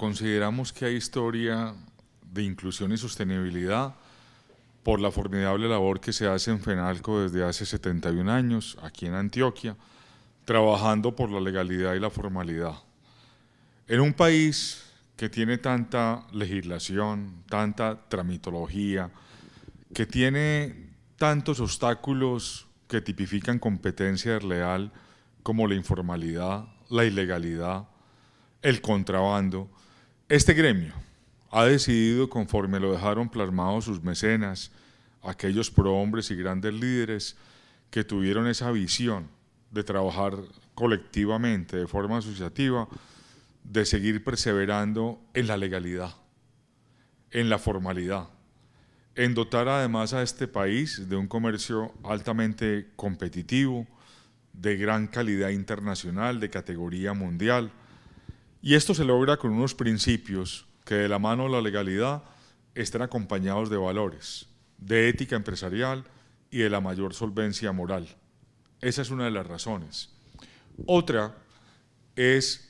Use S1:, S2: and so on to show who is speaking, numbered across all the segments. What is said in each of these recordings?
S1: Consideramos que hay historia de inclusión y sostenibilidad por la formidable labor que se hace en FENALCO desde hace 71 años aquí en Antioquia, trabajando por la legalidad y la formalidad. En un país que tiene tanta legislación, tanta tramitología, que tiene tantos obstáculos que tipifican competencia leal, como la informalidad, la ilegalidad, el contrabando, este gremio ha decidido, conforme lo dejaron plasmado sus mecenas, aquellos prohombres y grandes líderes que tuvieron esa visión de trabajar colectivamente, de forma asociativa, de seguir perseverando en la legalidad, en la formalidad, en dotar además a este país de un comercio altamente competitivo, de gran calidad internacional, de categoría mundial, y esto se logra con unos principios que de la mano de la legalidad están acompañados de valores, de ética empresarial y de la mayor solvencia moral. Esa es una de las razones. Otra es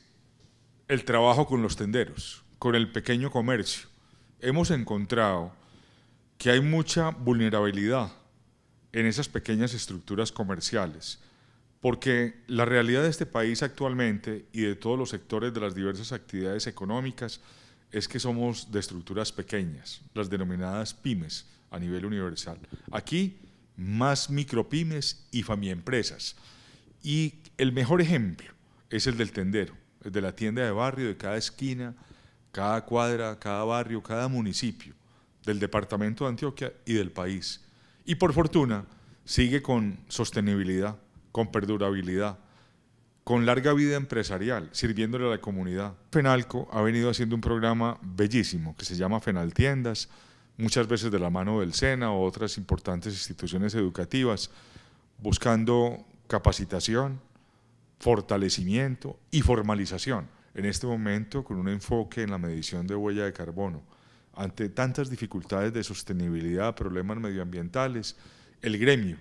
S1: el trabajo con los tenderos, con el pequeño comercio. Hemos encontrado que hay mucha vulnerabilidad en esas pequeñas estructuras comerciales porque la realidad de este país actualmente y de todos los sectores de las diversas actividades económicas es que somos de estructuras pequeñas, las denominadas pymes a nivel universal. Aquí más micropymes y empresas. Y el mejor ejemplo es el del tendero, de la tienda de barrio de cada esquina, cada cuadra, cada barrio, cada municipio del departamento de Antioquia y del país. Y por fortuna sigue con sostenibilidad con perdurabilidad, con larga vida empresarial, sirviéndole a la comunidad. Fenalco ha venido haciendo un programa bellísimo que se llama FENALTIENDAS, muchas veces de la mano del SENA o otras importantes instituciones educativas, buscando capacitación, fortalecimiento y formalización. En este momento, con un enfoque en la medición de huella de carbono, ante tantas dificultades de sostenibilidad, problemas medioambientales, el gremio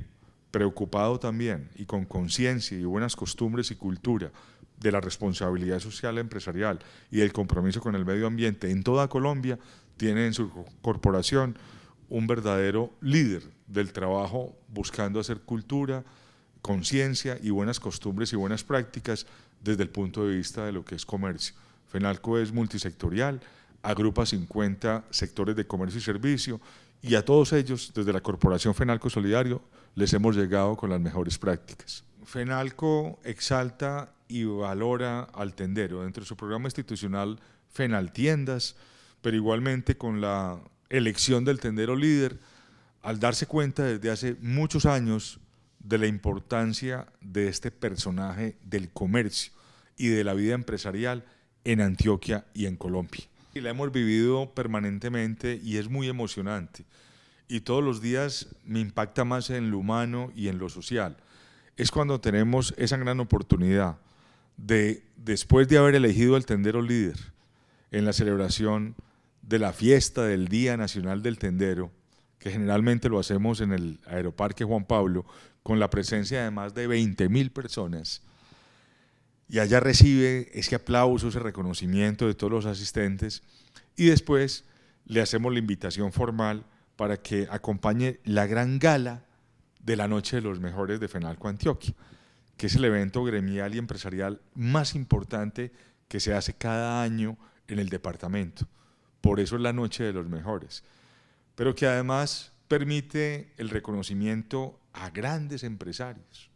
S1: preocupado también y con conciencia y buenas costumbres y cultura de la responsabilidad social empresarial y el compromiso con el medio ambiente en toda Colombia, tiene en su corporación un verdadero líder del trabajo buscando hacer cultura, conciencia y buenas costumbres y buenas prácticas desde el punto de vista de lo que es comercio. FENALCO es multisectorial, agrupa 50 sectores de comercio y servicio y a todos ellos, desde la Corporación Fenalco Solidario, les hemos llegado con las mejores prácticas. Fenalco exalta y valora al tendero dentro de su programa institucional FENALTIENDAS, pero igualmente con la elección del tendero líder, al darse cuenta desde hace muchos años de la importancia de este personaje del comercio y de la vida empresarial en Antioquia y en Colombia la hemos vivido permanentemente y es muy emocionante. Y todos los días me impacta más en lo humano y en lo social. Es cuando tenemos esa gran oportunidad de, después de haber elegido al tendero líder en la celebración de la fiesta del Día Nacional del Tendero, que generalmente lo hacemos en el Aeroparque Juan Pablo, con la presencia de más de 20.000 mil personas, y allá recibe ese aplauso, ese reconocimiento de todos los asistentes y después le hacemos la invitación formal para que acompañe la gran gala de la Noche de los Mejores de Fenalco Antioquia, que es el evento gremial y empresarial más importante que se hace cada año en el departamento. Por eso es la Noche de los Mejores, pero que además permite el reconocimiento a grandes empresarios,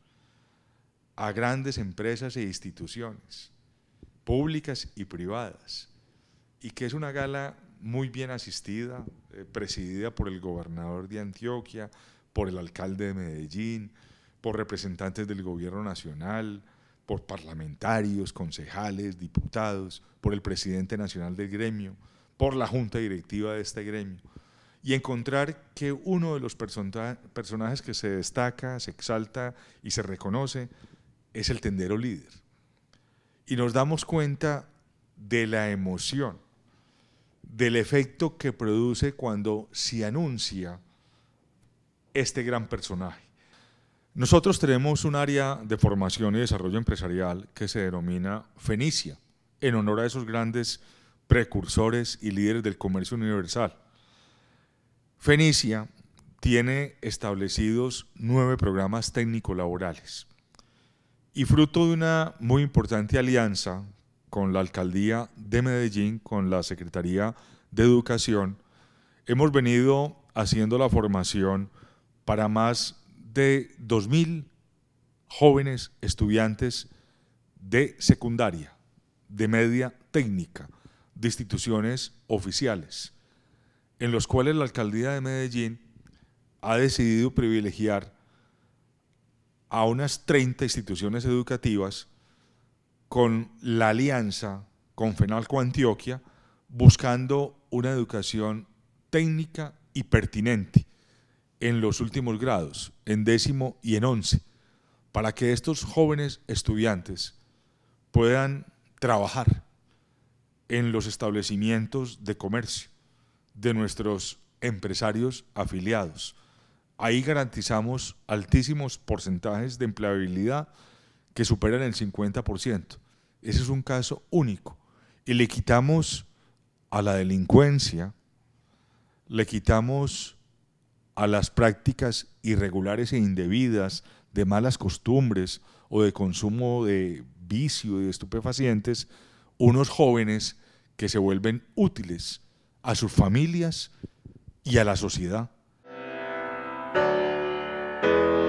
S1: a grandes empresas e instituciones, públicas y privadas, y que es una gala muy bien asistida, eh, presidida por el gobernador de Antioquia, por el alcalde de Medellín, por representantes del gobierno nacional, por parlamentarios, concejales, diputados, por el presidente nacional del gremio, por la junta directiva de este gremio, y encontrar que uno de los personajes que se destaca, se exalta y se reconoce es el tendero líder. Y nos damos cuenta de la emoción, del efecto que produce cuando se anuncia este gran personaje. Nosotros tenemos un área de formación y desarrollo empresarial que se denomina Fenicia, en honor a esos grandes precursores y líderes del comercio universal. Fenicia tiene establecidos nueve programas técnico-laborales y fruto de una muy importante alianza con la Alcaldía de Medellín, con la Secretaría de Educación, hemos venido haciendo la formación para más de 2.000 jóvenes estudiantes de secundaria, de media técnica, de instituciones oficiales, en los cuales la Alcaldía de Medellín ha decidido privilegiar a unas 30 instituciones educativas con la alianza con Fenalco Antioquia, buscando una educación técnica y pertinente en los últimos grados, en décimo y en once, para que estos jóvenes estudiantes puedan trabajar en los establecimientos de comercio de nuestros empresarios afiliados ahí garantizamos altísimos porcentajes de empleabilidad que superan el 50%. Ese es un caso único. Y le quitamos a la delincuencia, le quitamos a las prácticas irregulares e indebidas de malas costumbres o de consumo de vicio y de estupefacientes, unos jóvenes que se vuelven útiles a sus familias y a la sociedad. thank you